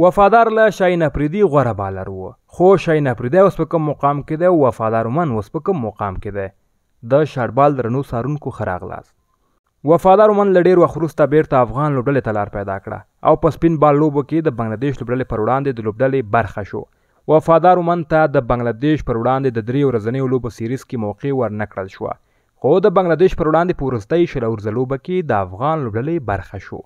وفادار له شای نپریدي غوره بالر وو خو شای نپریدي اوس په کوم مقام کې دی وفادار من اوس په کوم مقام کې دی د شړبال درنو سارونکو خراغلاس وفادار من لډیر وخروسته بیرته افغان لوبډلې ته لار پیدا کړه او په سپین بال لوبو کې د بنگلاديش لوبډلې پر وړاندې د لوبډلې برخه شو وفادار من ته د بنگلاديش پر وړاندې د درې ورځنیو لوبو سیریز کې موقع ورنکړل شو خو د بنگلاديش پر وړاندې پورستۍ شل ورځ لوبه کې د افغان لوبډلې برخه شو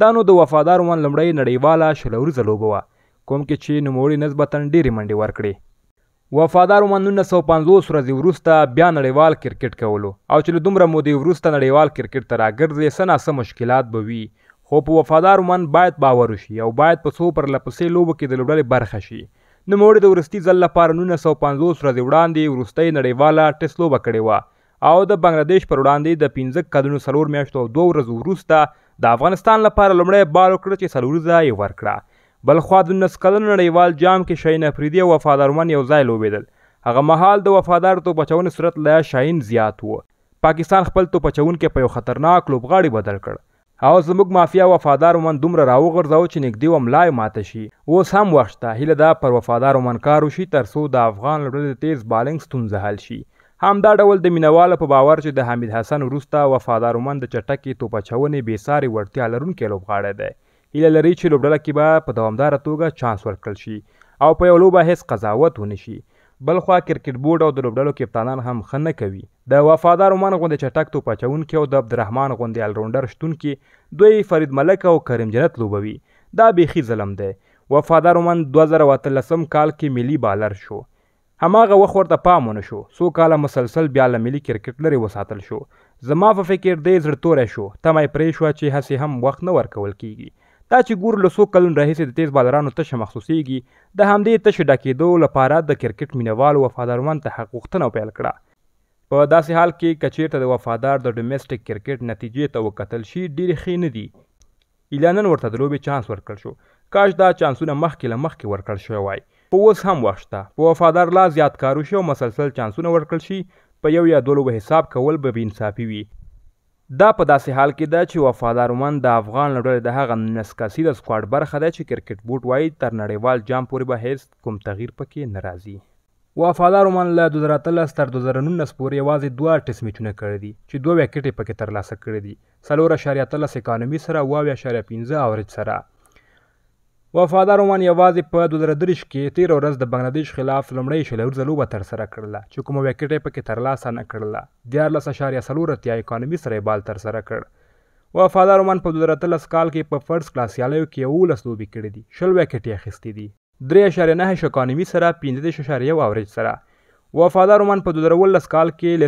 دا نو د وفادار من لمړۍ نړیواله شلوریزه لوبه وه کوم کې چې نوموړي نسبتا ډېرې منډې ورکړې وفادار من نولس سوه پنځوس ورځې وروسته بیا نړیوال کرکټ کولو او چې له دومره مودې وروسته نړیوال کرکټ ته راګرځې څه ناڅه مشکلات به وي خو په وفادار من باید باور وشي او باید په څو پرلپسې لوبو کې د لوبډلې برخه شي نوموړي د وروستي ځل لپاره نولس سوه پنځوس ورځې وړاندې وروستۍ نړیواله ټیسټ لوبه کړې وه او د بنگلاديش پر وړاندې د 15 کلونو سلور میاشتو او دوه ورځو وروسته د افغانستان لپاره لومړی بال وکړه چې څلور ځای ورکړه بل خوا د نسکلن نړیوال جام کې شین افریدی او وفادارمن یو ځای لوبیدل هغه مهال د وفادار تو بچون صورت لا شاهین زیات وو پاکستان خپل تو بچون کې په یو خطرناک لوبغاړي بدل کړ او زموږ مافیا وفادار ومن دومره راوغورځاو چې نږدې و ملای ماته شي اوس هم وخت ته هیله ده پر وفادار ومن کار وشي تر څو د افغان لوري تیز بالینګ ستونزه حل شي همدا ډول د مینوالو په باور چې د حمید حسن وروسته وفادار ومن د چټکې توپ اچونې بېسارې وړتیا لرونکی لوبغاړی دی هیله لري چې لوبډله کې به په دوامداره توګه چانس ورکړل شي او په یو لوبه هیڅ قضاوت ونه شي بلخوا کرکټ بورډ او د لوبډلو کپتانان هم ښه نه کوي د وفادار عمان غوندې چټک توپ اچوونکي او د عبدالرحمن غوندې الراونډر شتون کې دوی فرید ملک او کریم جنت لوبوي دا بیخي ظلم دی وفادار عمان 2013 کال کې ملي بالر شو هماغه وخت ورته پام ونه شو څو کاله مسلسل بیا له ملي کرکټ لرې وساتل شو زما په فکر دی زړه توری شو تمه یې پرې شوه چې هسې هم وخت نه ورکول کیږي دا چې ګور له څو کلونو راهیسې د تیز بالرانو تشه مخصوصیږي د همدې تشه ډکېدو لپاره د کرکټ مینوالو وفاداروان ته حق غوښتنه پیل کړه په داسې حال کې کچیرته د وفادار د ډومېسټک کرکټ نتیجې ته وکتل شي ډېرې ښې نه دي ایلانن ورته د لوبې چانس ورکړل شو کاش دا چانسونه مخکې له مخکې ورکړل شوی وای په اوس هم وخته په وفادار لا زیات کار وشي او مسلسل چانسونه ورکړل شي په یو یا دولو به حساب کول به بې انصافي وي دا په داسې حال کې ده چې وفادارومن د افغان لوبډلې د هغه نسکاسي د سکواډ برخه ده چې کرکټ بوټ وایي تر نړیوال جام پورې به هیڅ کوم تغییر پکې نه راځي وفادارومن له 2013 تر 2019 پورې یوازې دوه ټیسټ میچونه کړي دي چې دوه وکټې پکې ترلاسه کړي دي څلور اشاریه اتلس اکانومي سره اووه اشاریه پنځه اوریج سره وفادار عمان یوازې په 2023 کې 13 ورځ د بنگلاديش خلاف لومړی شلور ځلوبه تر سره کړله چې کومه وکټ یې پکې ترلاسه نه کړله 14.4 اکانومي سره بال تر سره کړ وفادار عمان په 2023 کال کې په فرست کلاس یالیو کې 11 لوبي کړې دي شل وکټ یې اخیستې دي 3.9 اکانومي سره 15.1 اوریج سره وفادار عمان په 2023 کال کې